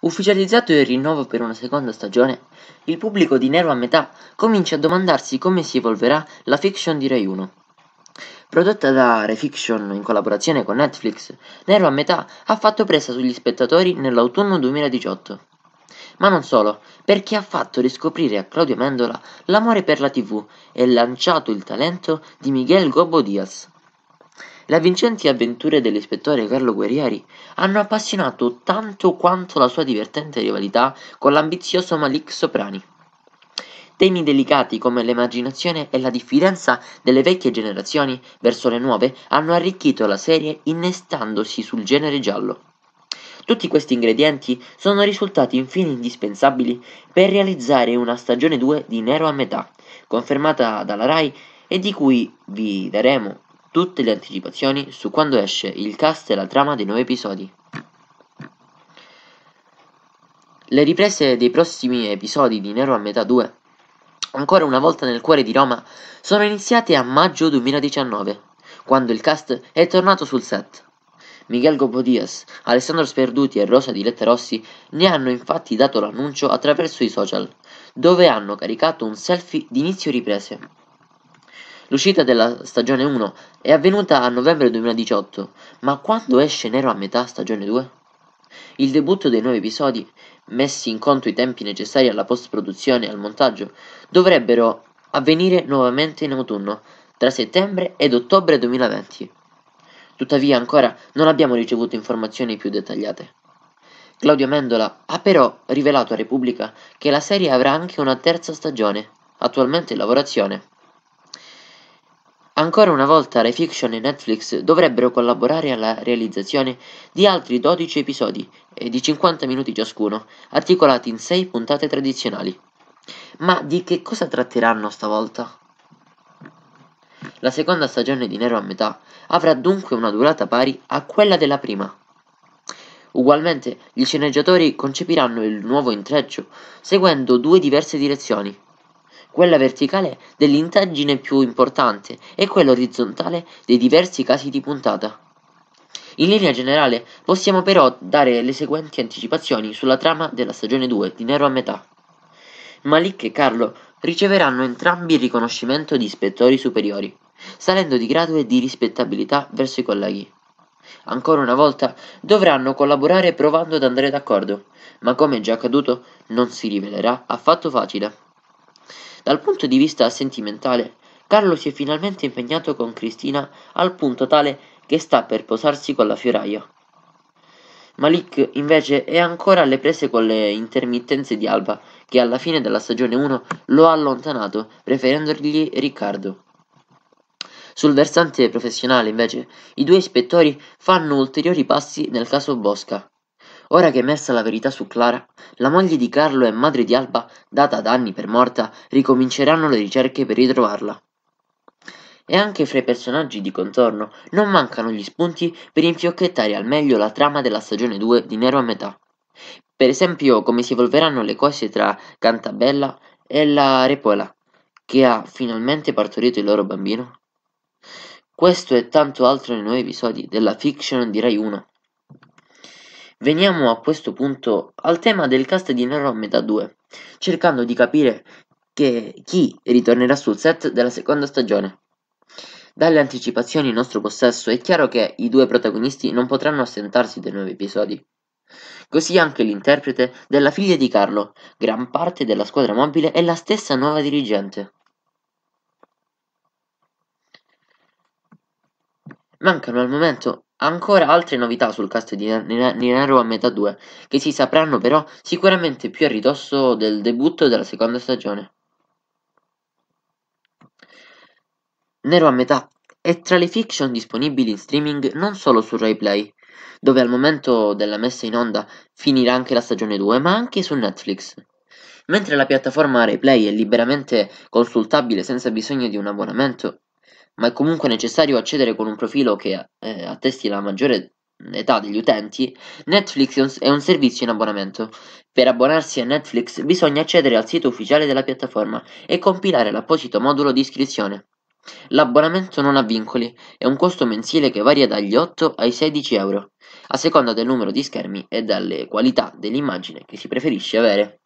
Ufficializzato il rinnovo per una seconda stagione, il pubblico di Nero a metà comincia a domandarsi come si evolverà la fiction di Rai 1. Prodotta da Refiction in collaborazione con Netflix, Nero a metà ha fatto presa sugli spettatori nell'autunno 2018. Ma non solo, perché ha fatto riscoprire a Claudio Mendola l'amore per la TV e lanciato il talento di Miguel Gobo Diaz. Le avvincenti avventure dell'ispettore Carlo Guerrieri hanno appassionato tanto quanto la sua divertente rivalità con l'ambizioso Malik Soprani. Temi delicati come l'emarginazione e la diffidenza delle vecchie generazioni verso le nuove hanno arricchito la serie innestandosi sul genere giallo. Tutti questi ingredienti sono risultati infine indispensabili per realizzare una stagione 2 di Nero a metà, confermata dalla RAI e di cui vi daremo tutte le anticipazioni su quando esce il cast e la trama dei nuovi episodi. Le riprese dei prossimi episodi di Nero a metà 2, ancora una volta nel cuore di Roma, sono iniziate a maggio 2019, quando il cast è tornato sul set. Miguel Gobodias, Alessandro Sperduti e Rosa di Letta Rossi ne hanno infatti dato l'annuncio attraverso i social, dove hanno caricato un selfie d'inizio riprese. L'uscita della stagione 1 è avvenuta a novembre 2018, ma quando esce Nero a metà stagione 2? Il debutto dei nuovi episodi, messi in conto i tempi necessari alla post-produzione e al montaggio, dovrebbero avvenire nuovamente in autunno, tra settembre ed ottobre 2020. Tuttavia ancora non abbiamo ricevuto informazioni più dettagliate. Claudio Mendola ha però rivelato a Repubblica che la serie avrà anche una terza stagione, attualmente in lavorazione. Ancora una volta Rai Fiction e Netflix dovrebbero collaborare alla realizzazione di altri 12 episodi di 50 minuti ciascuno, articolati in 6 puntate tradizionali. Ma di che cosa tratteranno stavolta? La seconda stagione di Nero a metà avrà dunque una durata pari a quella della prima. Ugualmente, gli sceneggiatori concepiranno il nuovo intreccio seguendo due diverse direzioni quella verticale dell'indagine più importante e quella orizzontale dei diversi casi di puntata. In linea generale possiamo però dare le seguenti anticipazioni sulla trama della stagione 2 di Nero a metà. Malik e Carlo riceveranno entrambi il riconoscimento di ispettori superiori, salendo di grado e di rispettabilità verso i colleghi. Ancora una volta dovranno collaborare provando ad andare d'accordo, ma come già accaduto non si rivelerà affatto facile. Dal punto di vista sentimentale, Carlo si è finalmente impegnato con Cristina al punto tale che sta per posarsi con la fioraia. Malik invece è ancora alle prese con le intermittenze di Alba, che alla fine della stagione 1 lo ha allontanato, preferendogli Riccardo. Sul versante professionale, invece, i due ispettori fanno ulteriori passi nel caso Bosca. Ora che è emersa la verità su Clara, la moglie di Carlo e madre di Alba, data da anni per morta, ricominceranno le ricerche per ritrovarla. E anche fra i personaggi di contorno non mancano gli spunti per infiocchettare al meglio la trama della stagione 2 di Nero a metà. Per esempio come si evolveranno le cose tra Cantabella e la Repola, che ha finalmente partorito il loro bambino. Questo e tanto altro nei nuovi episodi della fiction di Rai 1. Veniamo a questo punto al tema del cast di Nero Andromeda 2, cercando di capire chi ritornerà sul set della seconda stagione. Dalle anticipazioni in nostro possesso è chiaro che i due protagonisti non potranno assentarsi dai nuovi episodi. Così anche l'interprete della figlia di Carlo, gran parte della squadra mobile e la stessa nuova dirigente. Mancano al momento ancora altre novità sul cast di Nero a metà 2, che si sapranno però sicuramente più a ridosso del debutto della seconda stagione. Nero a metà è tra le fiction disponibili in streaming non solo su RaiPlay, dove al momento della messa in onda finirà anche la stagione 2, ma anche su Netflix. Mentre la piattaforma RaiPlay è liberamente consultabile senza bisogno di un abbonamento, ma è comunque necessario accedere con un profilo che eh, attesti la maggiore età degli utenti, Netflix è un servizio in abbonamento. Per abbonarsi a Netflix bisogna accedere al sito ufficiale della piattaforma e compilare l'apposito modulo di iscrizione. L'abbonamento non ha vincoli, è un costo mensile che varia dagli 8 ai 16 euro, a seconda del numero di schermi e delle qualità dell'immagine che si preferisce avere.